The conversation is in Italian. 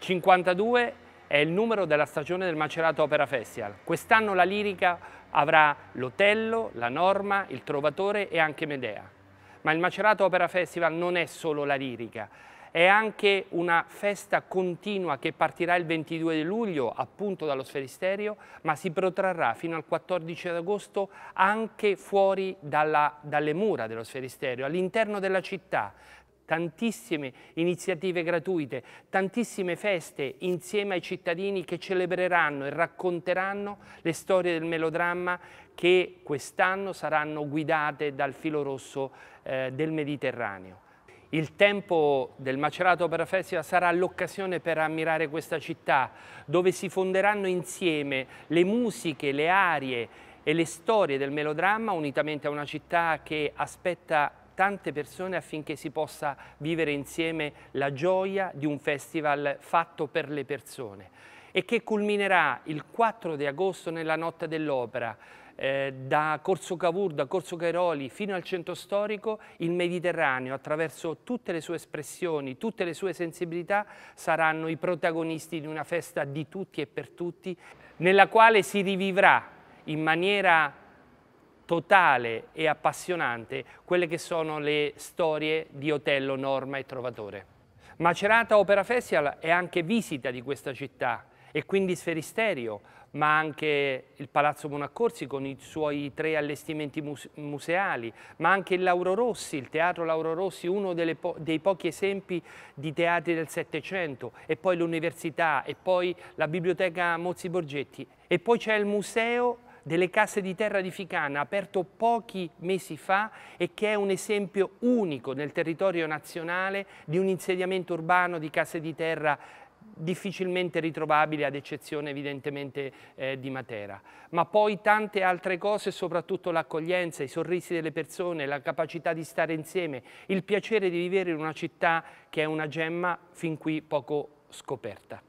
52 è il numero della stagione del Macerato Opera Festival. Quest'anno la Lirica avrà l'Otello, la Norma, il Trovatore e anche Medea. Ma il Macerato Opera Festival non è solo la Lirica, è anche una festa continua che partirà il 22 di luglio appunto dallo Sferisterio ma si protrarrà fino al 14 agosto anche fuori dalla, dalle mura dello Sferisterio, all'interno della città tantissime iniziative gratuite, tantissime feste insieme ai cittadini che celebreranno e racconteranno le storie del melodramma che quest'anno saranno guidate dal filo rosso eh, del Mediterraneo. Il tempo del Macerato Opera Festival sarà l'occasione per ammirare questa città, dove si fonderanno insieme le musiche, le arie e le storie del melodramma, unitamente a una città che aspetta tante persone affinché si possa vivere insieme la gioia di un festival fatto per le persone e che culminerà il 4 di agosto nella notte dell'opera eh, da Corso Cavour, da Corso Cairoli fino al centro storico, il Mediterraneo attraverso tutte le sue espressioni, tutte le sue sensibilità saranno i protagonisti di una festa di tutti e per tutti nella quale si rivivrà in maniera totale e appassionante quelle che sono le storie di Otello, Norma e Trovatore. Macerata Opera Festival è anche visita di questa città e quindi Sferisterio, ma anche il Palazzo Bonaccorsi con i suoi tre allestimenti museali, ma anche il Lauro Rossi, il Teatro Lauro Rossi, uno po dei pochi esempi di teatri del Settecento, e poi l'Università, e poi la Biblioteca Mozzi Borgetti, e poi c'è il Museo delle casse di terra di Ficana, aperto pochi mesi fa e che è un esempio unico nel territorio nazionale di un insediamento urbano di casse di terra difficilmente ritrovabili ad eccezione evidentemente eh, di Matera. Ma poi tante altre cose, soprattutto l'accoglienza, i sorrisi delle persone, la capacità di stare insieme, il piacere di vivere in una città che è una gemma fin qui poco scoperta.